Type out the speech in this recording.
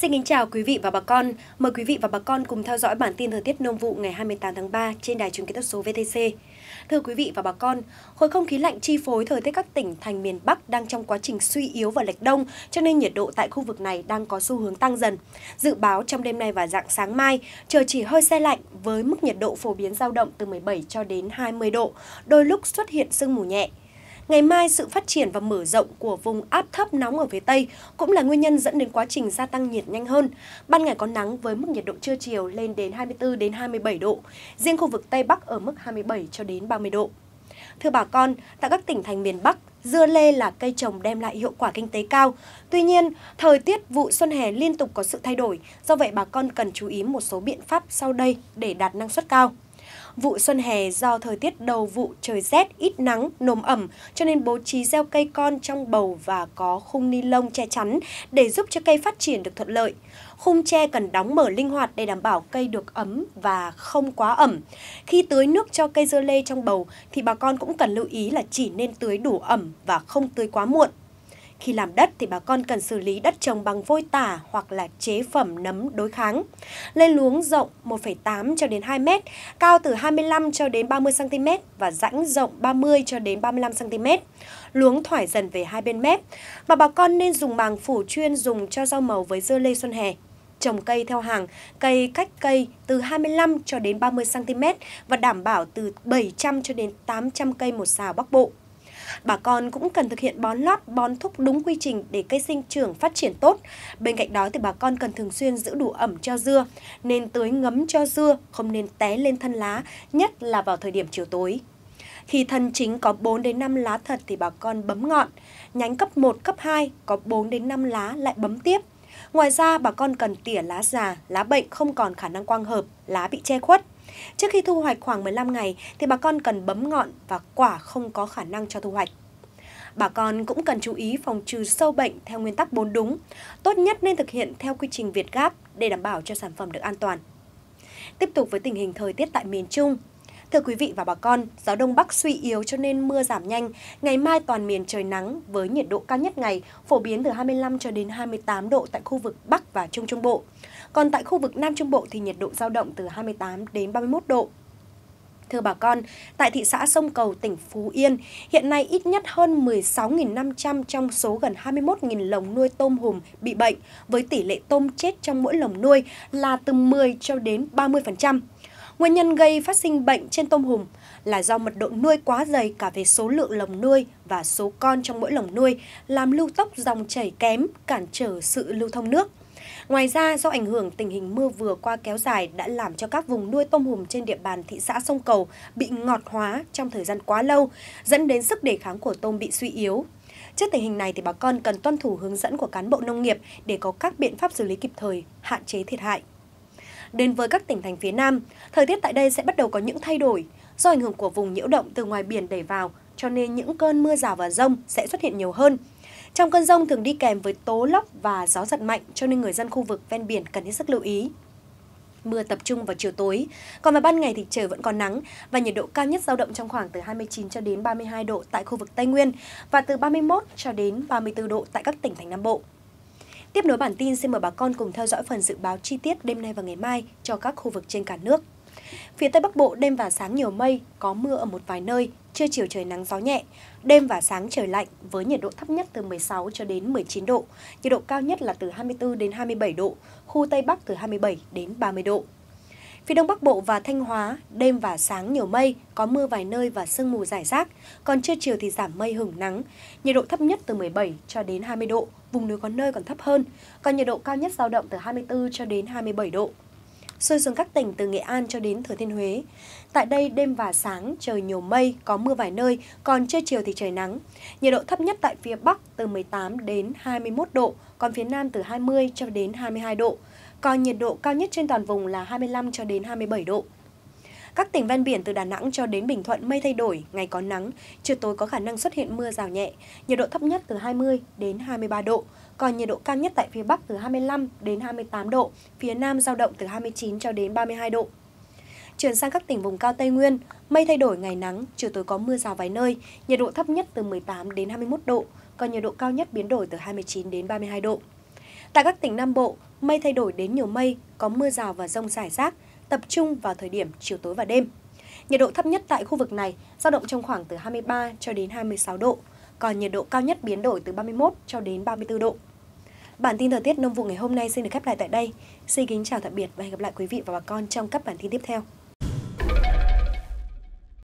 Xin kính chào quý vị và bà con. Mời quý vị và bà con cùng theo dõi bản tin thời tiết nông vụ ngày 28 tháng 3 trên đài truyền kỹ thuật số VTC. Thưa quý vị và bà con, khối không khí lạnh chi phối thời tiết các tỉnh thành miền Bắc đang trong quá trình suy yếu và lệch đông, cho nên nhiệt độ tại khu vực này đang có xu hướng tăng dần. Dự báo trong đêm nay và dạng sáng mai, trời chỉ hơi xe lạnh với mức nhiệt độ phổ biến dao động từ 17 cho đến 20 độ, đôi lúc xuất hiện sương mù nhẹ. Ngày mai, sự phát triển và mở rộng của vùng áp thấp nóng ở phía Tây cũng là nguyên nhân dẫn đến quá trình gia tăng nhiệt nhanh hơn. Ban ngày có nắng với mức nhiệt độ trưa chiều lên đến 24 đến 27 độ, riêng khu vực Tây Bắc ở mức 27 cho đến 30 độ. Thưa bà con, tại các tỉnh thành miền Bắc, dưa lê là cây trồng đem lại hiệu quả kinh tế cao. Tuy nhiên, thời tiết vụ xuân hè liên tục có sự thay đổi, do vậy bà con cần chú ý một số biện pháp sau đây để đạt năng suất cao. Vụ xuân hè do thời tiết đầu vụ trời rét, ít nắng, nồm ẩm cho nên bố trí gieo cây con trong bầu và có khung ni lông che chắn để giúp cho cây phát triển được thuận lợi. Khung tre cần đóng mở linh hoạt để đảm bảo cây được ấm và không quá ẩm. Khi tưới nước cho cây dưa lê trong bầu thì bà con cũng cần lưu ý là chỉ nên tưới đủ ẩm và không tưới quá muộn. Khi làm đất thì bà con cần xử lý đất trồng bằng vôi tả hoặc là chế phẩm nấm đối kháng. Lên luống rộng 1,8 cho đến 2 m, cao từ 25 cho đến 30 cm và rãnh rộng 30 cho đến 35 cm. Luống thoải dần về hai bên mép và bà con nên dùng màng phủ chuyên dùng cho rau màu với dưa lê xuân hè trồng cây theo hàng, cây cách cây từ 25 cho đến 30 cm và đảm bảo từ 700 cho đến 800 cây một xào Bắc Bộ. Bà con cũng cần thực hiện bón lót, bón thúc đúng quy trình để cây sinh trưởng phát triển tốt. Bên cạnh đó thì bà con cần thường xuyên giữ đủ ẩm cho dưa, nên tưới ngấm cho dưa, không nên té lên thân lá, nhất là vào thời điểm chiều tối. Khi thân chính có 4 đến 5 lá thật thì bà con bấm ngọn, nhánh cấp 1, cấp 2 có 4 đến 5 lá lại bấm tiếp. Ngoài ra, bà con cần tỉa lá già, lá bệnh không còn khả năng quang hợp, lá bị che khuất. Trước khi thu hoạch khoảng 15 ngày thì bà con cần bấm ngọn và quả không có khả năng cho thu hoạch. Bà con cũng cần chú ý phòng trừ sâu bệnh theo nguyên tắc 4 đúng. Tốt nhất nên thực hiện theo quy trình Việt Gáp để đảm bảo cho sản phẩm được an toàn. Tiếp tục với tình hình thời tiết tại miền Trung. Thưa quý vị và bà con, gió Đông Bắc suy yếu cho nên mưa giảm nhanh. Ngày mai toàn miền trời nắng với nhiệt độ cao nhất ngày phổ biến từ 25 cho đến 28 độ tại khu vực Bắc và Trung Trung Bộ. Còn tại khu vực Nam Trung Bộ thì nhiệt độ giao động từ 28 đến 31 độ. Thưa bà con, tại thị xã Sông Cầu, tỉnh Phú Yên, hiện nay ít nhất hơn 16.500 trong số gần 21.000 lồng nuôi tôm hùm bị bệnh, với tỷ lệ tôm chết trong mỗi lồng nuôi là từ 10 cho đến 30%. Nguyên nhân gây phát sinh bệnh trên tôm hùm là do mật độ nuôi quá dày cả về số lượng lồng nuôi và số con trong mỗi lồng nuôi, làm lưu tốc dòng chảy kém, cản trở sự lưu thông nước. Ngoài ra, do ảnh hưởng tình hình mưa vừa qua kéo dài đã làm cho các vùng nuôi tôm hùm trên địa bàn thị xã Sông Cầu bị ngọt hóa trong thời gian quá lâu, dẫn đến sức đề kháng của tôm bị suy yếu. Trước tình hình này thì bà con cần tuân thủ hướng dẫn của cán bộ nông nghiệp để có các biện pháp xử lý kịp thời, hạn chế thiệt hại. Đến với các tỉnh thành phía Nam, thời tiết tại đây sẽ bắt đầu có những thay đổi. Do ảnh hưởng của vùng nhiễu động từ ngoài biển đẩy vào, cho nên những cơn mưa rào và rông sẽ xuất hiện nhiều hơn, trong cơn rông thường đi kèm với tố lốc và gió giật mạnh cho nên người dân khu vực ven biển cần hết sức lưu ý. Mưa tập trung vào chiều tối, còn vào ban ngày thì trời vẫn còn nắng và nhiệt độ cao nhất dao động trong khoảng từ 29 cho đến 32 độ tại khu vực Tây Nguyên và từ 31 cho đến 34 độ tại các tỉnh thành Nam Bộ. Tiếp nối bản tin, xin mời bà con cùng theo dõi phần dự báo chi tiết đêm nay và ngày mai cho các khu vực trên cả nước. Phía Tây Bắc Bộ đêm và sáng nhiều mây, có mưa ở một vài nơi, trưa chiều trời nắng gió nhẹ, đêm và sáng trời lạnh với nhiệt độ thấp nhất từ 16 cho đến 19 độ, nhiệt độ cao nhất là từ 24 đến 27 độ, khu Tây Bắc từ 27 đến 30 độ. Phía Đông Bắc Bộ và Thanh Hóa, đêm và sáng nhiều mây, có mưa vài nơi và sương mù rải rác, còn trưa chiều thì giảm mây hửng nắng, nhiệt độ thấp nhất từ 17 cho đến 20 độ, vùng núi có nơi còn thấp hơn, còn nhiệt độ cao nhất dao động từ 24 cho đến 27 độ xuôi xuống các tỉnh từ Nghệ An cho đến Thừa Thiên Huế. Tại đây, đêm và sáng trời nhiều mây, có mưa vài nơi, còn trưa chiều thì trời nắng. Nhiệt độ thấp nhất tại phía Bắc từ 18 đến 21 độ, còn phía Nam từ 20 cho đến 22 độ. Còn nhiệt độ cao nhất trên toàn vùng là 25 cho đến 27 độ. Các tỉnh ven biển từ Đà Nẵng cho đến Bình Thuận mây thay đổi, ngày có nắng, chiều tối có khả năng xuất hiện mưa rào nhẹ, nhiệt độ thấp nhất từ 20 đến 23 độ, còn nhiệt độ cao nhất tại phía Bắc từ 25 đến 28 độ, phía Nam giao động từ 29 cho đến 32 độ. Chuyển sang các tỉnh vùng cao Tây Nguyên, mây thay đổi ngày nắng, chiều tối có mưa rào vài nơi, nhiệt độ thấp nhất từ 18 đến 21 độ, còn nhiệt độ cao nhất biến đổi từ 29 đến 32 độ. Tại các tỉnh Nam Bộ, mây thay đổi đến nhiều mây, có mưa rào và rông rải rác, tập trung vào thời điểm chiều tối và đêm. Nhiệt độ thấp nhất tại khu vực này dao động trong khoảng từ 23 cho đến 26 độ, còn nhiệt độ cao nhất biến đổi từ 31 cho đến 34 độ. Bản tin thời tiết nông vụ ngày hôm nay xin được khép lại tại đây. Xin kính chào tạm biệt và hẹn gặp lại quý vị và bà con trong các bản tin tiếp theo.